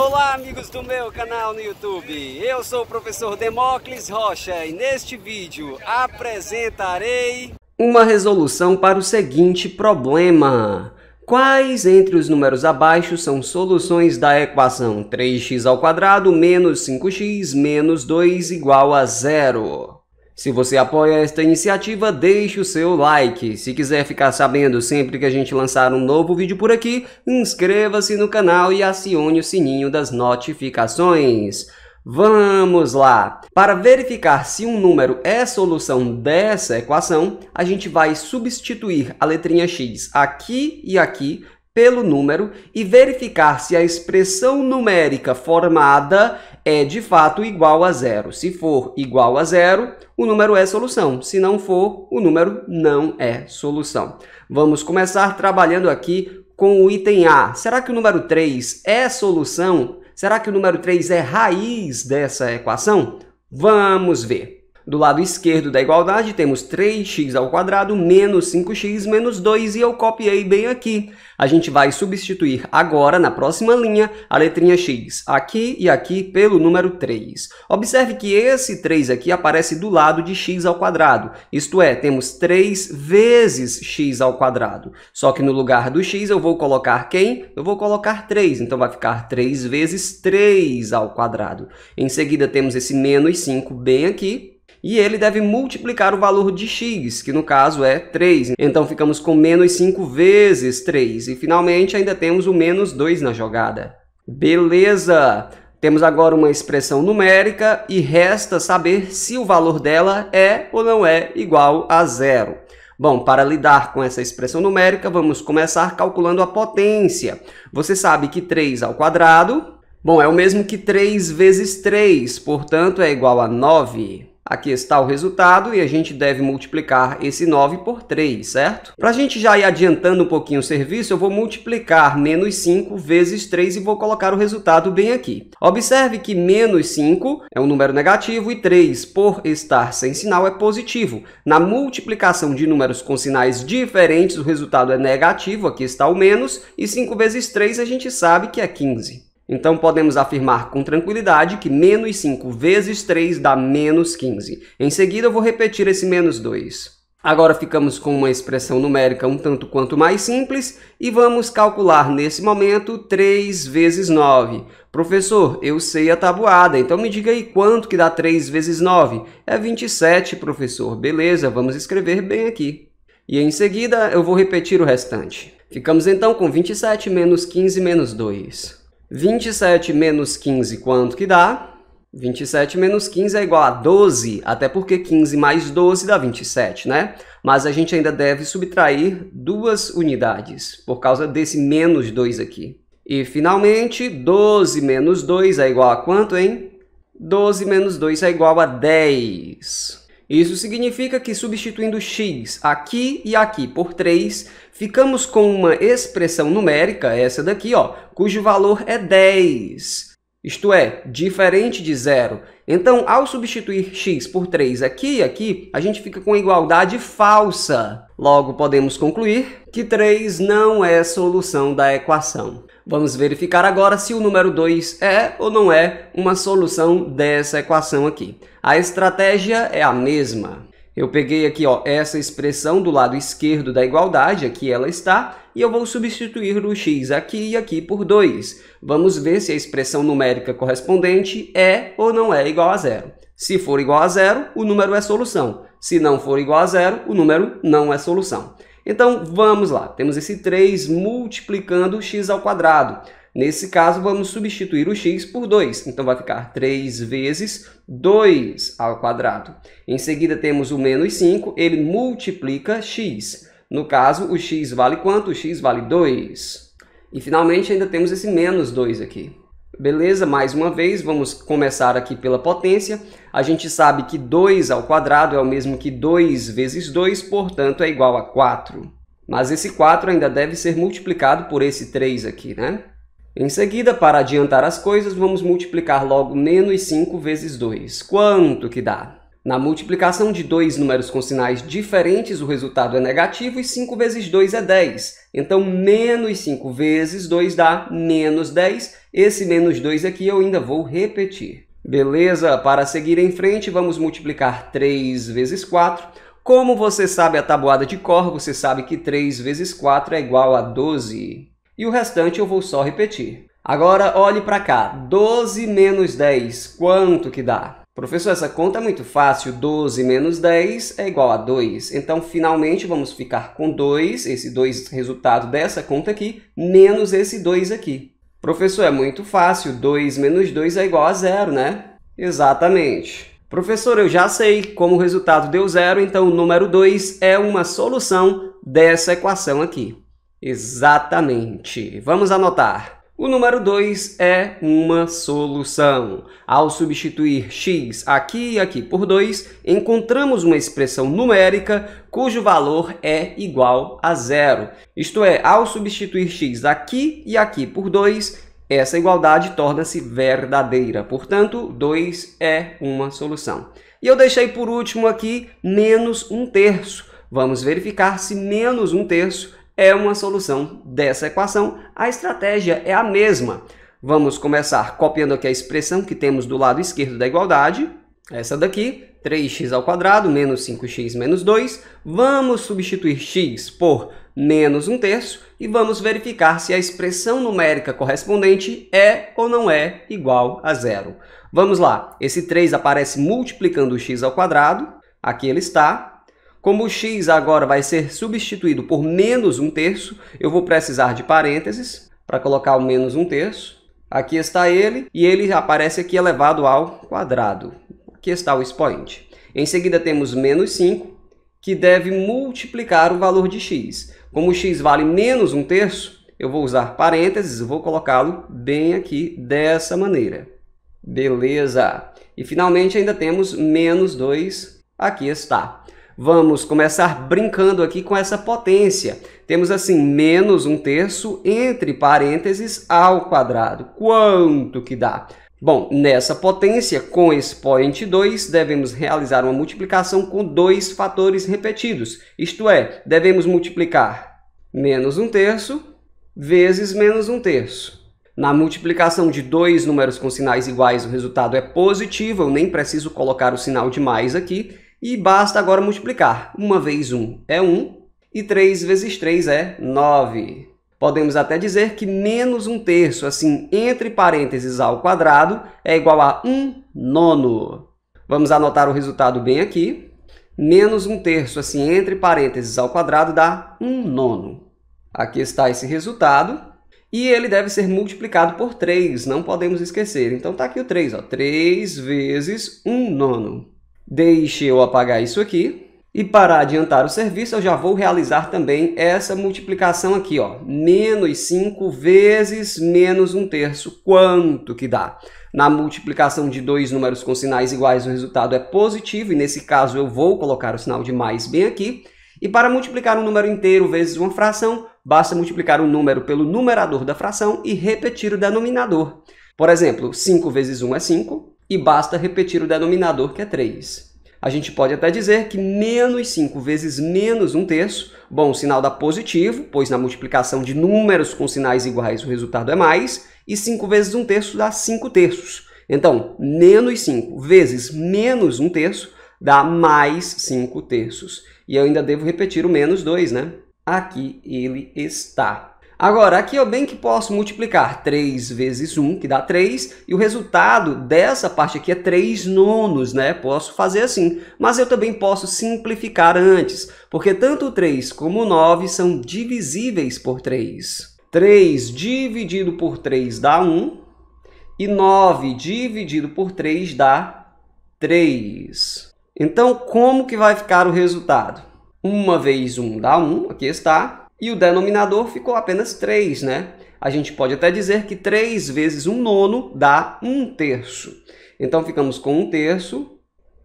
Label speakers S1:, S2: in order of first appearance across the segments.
S1: Olá, amigos do meu canal no YouTube. Eu sou o professor Demócles Rocha e neste vídeo apresentarei uma resolução para o seguinte problema. Quais entre os números abaixo são soluções da equação 3x ao quadrado menos 5x menos 2 igual a zero? Se você apoia esta iniciativa, deixe o seu like. Se quiser ficar sabendo sempre que a gente lançar um novo vídeo por aqui, inscreva-se no canal e acione o sininho das notificações. Vamos lá! Para verificar se um número é solução dessa equação, a gente vai substituir a letrinha x aqui e aqui pelo número e verificar se a expressão numérica formada é de fato igual a zero. Se for igual a zero, o número é solução. Se não for, o número não é solução. Vamos começar trabalhando aqui com o item A. Será que o número 3 é solução? Será que o número 3 é raiz dessa equação? Vamos ver. Do lado esquerdo da igualdade temos 3x ao menos 5x menos 2 e eu copiei bem aqui. A gente vai substituir agora, na próxima linha, a letrinha x aqui e aqui pelo número 3. Observe que esse 3 aqui aparece do lado de x ao quadrado, isto é, temos 3 vezes x ao quadrado. Só que no lugar do x eu vou colocar quem? Eu vou colocar 3, então vai ficar 3 vezes 3 ao quadrado. Em seguida temos esse menos 5 bem aqui, e ele deve multiplicar o valor de x, que no caso é 3. Então ficamos com menos 5 vezes 3 e finalmente ainda temos o menos 2 na jogada. Beleza! Temos agora uma expressão numérica e resta saber se o valor dela é ou não é igual a zero. Bom, para lidar com essa expressão numérica, vamos começar calculando a potência. Você sabe que 3 ao quadrado, bom, é o mesmo que 3 vezes 3, portanto é igual a 9. Aqui está o resultado e a gente deve multiplicar esse 9 por 3, certo? Para a gente já ir adiantando um pouquinho o serviço, eu vou multiplicar menos 5 vezes 3 e vou colocar o resultado bem aqui. Observe que menos 5 é um número negativo e 3, por estar sem sinal, é positivo. Na multiplicação de números com sinais diferentes, o resultado é negativo, aqui está o menos, e 5 vezes 3 a gente sabe que é 15. Então podemos afirmar com tranquilidade que menos 5 vezes 3 dá menos 15. Em seguida eu vou repetir esse menos 2. Agora ficamos com uma expressão numérica um tanto quanto mais simples e vamos calcular nesse momento 3 vezes 9. Professor, eu sei a tabuada, então me diga aí quanto que dá 3 vezes 9? É 27, professor. Beleza, vamos escrever bem aqui. E em seguida eu vou repetir o restante. Ficamos então com 27 menos 15 menos 2. 27 menos 15, quanto que dá? 27 menos 15 é igual a 12, até porque 15 mais 12 dá 27, né? Mas a gente ainda deve subtrair duas unidades, por causa desse menos 2 aqui. E, finalmente, 12 menos 2 é igual a quanto, hein? 12 menos 2 é igual a 10. Isso significa que substituindo x aqui e aqui por 3, ficamos com uma expressão numérica, essa daqui, ó, cujo valor é 10, isto é, diferente de zero. Então, ao substituir x por 3 aqui e aqui, a gente fica com igualdade falsa. Logo, podemos concluir que 3 não é solução da equação. Vamos verificar agora se o número 2 é ou não é uma solução dessa equação aqui. A estratégia é a mesma. Eu peguei aqui ó, essa expressão do lado esquerdo da igualdade, aqui ela está, e eu vou substituir o x aqui e aqui por 2. Vamos ver se a expressão numérica correspondente é ou não é igual a zero. Se for igual a zero, o número é solução. Se não for igual a zero, o número não é solução. Então, vamos lá. Temos esse 3 multiplicando x ao quadrado. Nesse caso, vamos substituir o x por 2. Então, vai ficar 3 vezes 2 ao quadrado. Em seguida, temos o menos 5. Ele multiplica x. No caso, o x vale quanto? O x vale 2. E, finalmente, ainda temos esse menos 2 aqui. Beleza? Mais uma vez, vamos começar aqui pela potência. A gente sabe que 2 ao quadrado é o mesmo que 2 vezes 2, portanto, é igual a 4. Mas esse 4 ainda deve ser multiplicado por esse 3 aqui, né? Em seguida, para adiantar as coisas, vamos multiplicar logo menos 5 vezes 2. Quanto que dá? Na multiplicação de dois números com sinais diferentes, o resultado é negativo e 5 vezes 2 é 10. Então, menos 5 vezes 2 dá menos 10. Esse menos 2 aqui eu ainda vou repetir. Beleza? Para seguir em frente, vamos multiplicar 3 vezes 4. Como você sabe a tabuada de cor, você sabe que 3 vezes 4 é igual a 12 e o restante eu vou só repetir. Agora olhe para cá, 12 menos 10, quanto que dá? Professor, essa conta é muito fácil, 12 menos 10 é igual a 2. Então, finalmente, vamos ficar com 2, esse 2 resultado dessa conta aqui, menos esse 2 aqui. Professor, é muito fácil, 2 menos 2 é igual a zero, né? Exatamente. Professor, eu já sei como o resultado deu zero, então o número 2 é uma solução dessa equação aqui. Exatamente. Vamos anotar. O número 2 é uma solução. Ao substituir x aqui e aqui por 2, encontramos uma expressão numérica cujo valor é igual a zero. Isto é, ao substituir x aqui e aqui por 2, essa igualdade torna-se verdadeira. Portanto, 2 é uma solução. E eu deixei por último aqui menos 1 terço. Vamos verificar se menos 1 terço é uma solução dessa equação. A estratégia é a mesma. Vamos começar copiando aqui a expressão que temos do lado esquerdo da igualdade, essa daqui, 3x ao quadrado menos 5x menos 2. Vamos substituir x por menos 1 terço e vamos verificar se a expressão numérica correspondente é ou não é igual a zero. Vamos lá, esse 3 aparece multiplicando o x ao quadrado, aqui ele está, como o x agora vai ser substituído por menos 1 terço, eu vou precisar de parênteses para colocar o menos 1 terço. Aqui está ele, e ele aparece aqui elevado ao quadrado. Aqui está o expoente. Em seguida temos menos 5, que deve multiplicar o valor de x. Como x vale menos 1 terço, eu vou usar parênteses, vou colocá-lo bem aqui dessa maneira. Beleza! E finalmente ainda temos menos 2, aqui está. Vamos começar brincando aqui com essa potência. Temos assim, menos um terço entre parênteses ao quadrado. Quanto que dá? Bom, nessa potência, com expoente 2, devemos realizar uma multiplicação com dois fatores repetidos. Isto é, devemos multiplicar menos um terço vezes menos um terço. Na multiplicação de dois números com sinais iguais, o resultado é positivo, eu nem preciso colocar o sinal de mais aqui. E basta agora multiplicar. 1 é vezes 1 é 1 e 3 vezes 3 é 9. Podemos até dizer que menos 1 terço, assim, entre parênteses ao quadrado, é igual a 1 nono. Vamos anotar o resultado bem aqui. Menos 1 terço, assim, entre parênteses ao quadrado, dá 1 nono. Aqui está esse resultado. E ele deve ser multiplicado por 3, não podemos esquecer. Então está aqui o 3, ó. 3 vezes 1 nono. Deixe eu apagar isso aqui. E para adiantar o serviço, eu já vou realizar também essa multiplicação aqui, ó. Menos 5 vezes menos 1 terço. Quanto que dá? Na multiplicação de dois números com sinais iguais, o resultado é positivo. E nesse caso, eu vou colocar o sinal de mais bem aqui. E para multiplicar um número inteiro vezes uma fração, basta multiplicar o um número pelo numerador da fração e repetir o denominador. Por exemplo, 5 vezes 1 é 5 e basta repetir o denominador, que é 3 a gente pode até dizer que menos 5 vezes menos 1 terço, bom, o sinal dá positivo, pois na multiplicação de números com sinais iguais o resultado é mais, e 5 vezes 1 terço dá 5 terços. Então, menos 5 vezes menos 1 terço dá mais 5 terços. E eu ainda devo repetir o menos 2, né? Aqui ele está. Agora, aqui eu bem que posso multiplicar 3 vezes 1, que dá 3, e o resultado dessa parte aqui é 3 nonos, né? Posso fazer assim, mas eu também posso simplificar antes, porque tanto o 3 como o 9 são divisíveis por 3. 3 dividido por 3 dá 1, e 9 dividido por 3 dá 3. Então, como que vai ficar o resultado? 1 vezes 1 dá 1, aqui está, e o denominador ficou apenas 3, né? A gente pode até dizer que 3 vezes 1 nono dá 1 terço. Então ficamos com 1 terço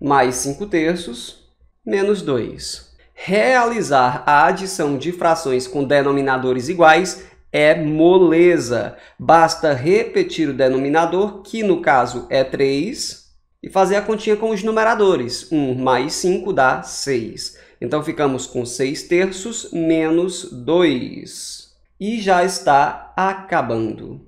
S1: mais 5 terços menos 2. Realizar a adição de frações com denominadores iguais é moleza. Basta repetir o denominador, que no caso é 3, e fazer a continha com os numeradores. 1 mais 5 dá 6. Então ficamos com 6 terços menos 2. E já está acabando.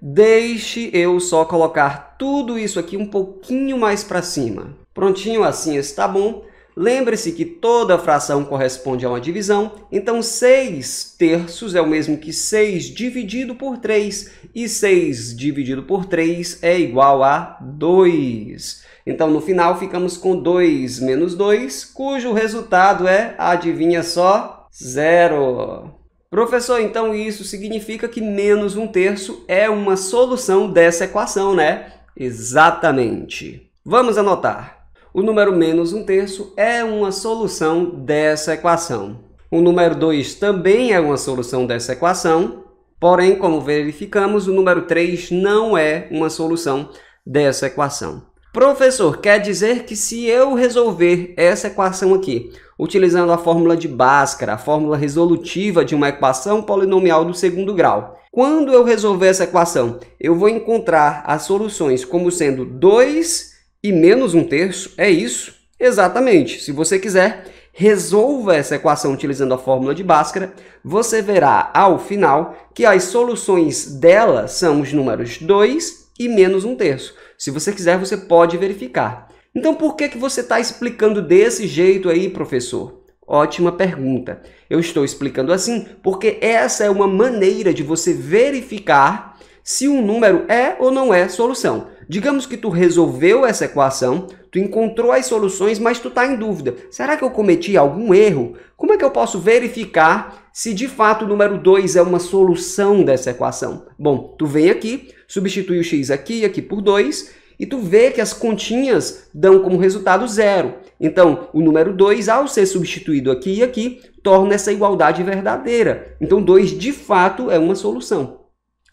S1: Deixe eu só colocar tudo isso aqui um pouquinho mais para cima. Prontinho, assim está bom. Lembre-se que toda fração corresponde a uma divisão, então 6 terços é o mesmo que 6 dividido por 3, e 6 dividido por 3 é igual a 2. Então, no final, ficamos com 2 menos 2, cujo resultado é, adivinha só, zero. Professor, então isso significa que menos 1 terço é uma solução dessa equação, né? Exatamente. Vamos anotar. O número menos 1 terço é uma solução dessa equação. O número 2 também é uma solução dessa equação, porém, como verificamos, o número 3 não é uma solução dessa equação. Professor, quer dizer que se eu resolver essa equação aqui, utilizando a fórmula de Bhaskara, a fórmula resolutiva de uma equação polinomial do segundo grau, quando eu resolver essa equação, eu vou encontrar as soluções como sendo 2 e menos 1 terço, é isso? Exatamente. Se você quiser, resolva essa equação utilizando a fórmula de Bhaskara, você verá ao final que as soluções dela são os números 2 e menos 1 terço. Se você quiser, você pode verificar. Então, por que, que você está explicando desse jeito aí, professor? Ótima pergunta. Eu estou explicando assim porque essa é uma maneira de você verificar se um número é ou não é solução. Digamos que tu resolveu essa equação, tu encontrou as soluções, mas tu está em dúvida. Será que eu cometi algum erro? Como é que eu posso verificar se de fato o número 2 é uma solução dessa equação? Bom, tu vem aqui, substitui o x aqui e aqui por 2, e tu vê que as continhas dão como resultado zero. Então, o número 2, ao ser substituído aqui e aqui, torna essa igualdade verdadeira. Então, 2 de fato é uma solução.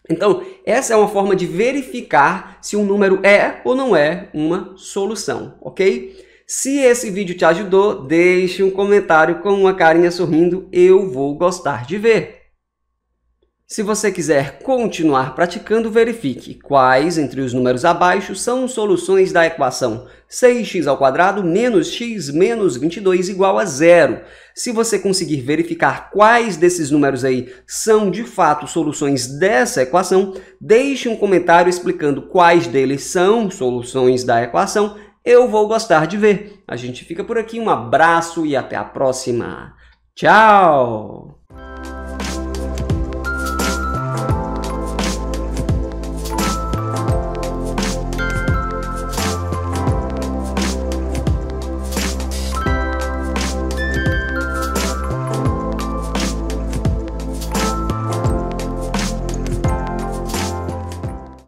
S1: Então, essa é uma forma de verificar se um número é ou não é uma solução, ok? Se esse vídeo te ajudou, deixe um comentário com uma carinha sorrindo, eu vou gostar de ver. Se você quiser continuar praticando, verifique quais entre os números abaixo são soluções da equação 6x² menos x menos 22 igual a zero. Se você conseguir verificar quais desses números aí são de fato soluções dessa equação, deixe um comentário explicando quais deles são soluções da equação. Eu vou gostar de ver. A gente fica por aqui, um abraço e até a próxima. Tchau!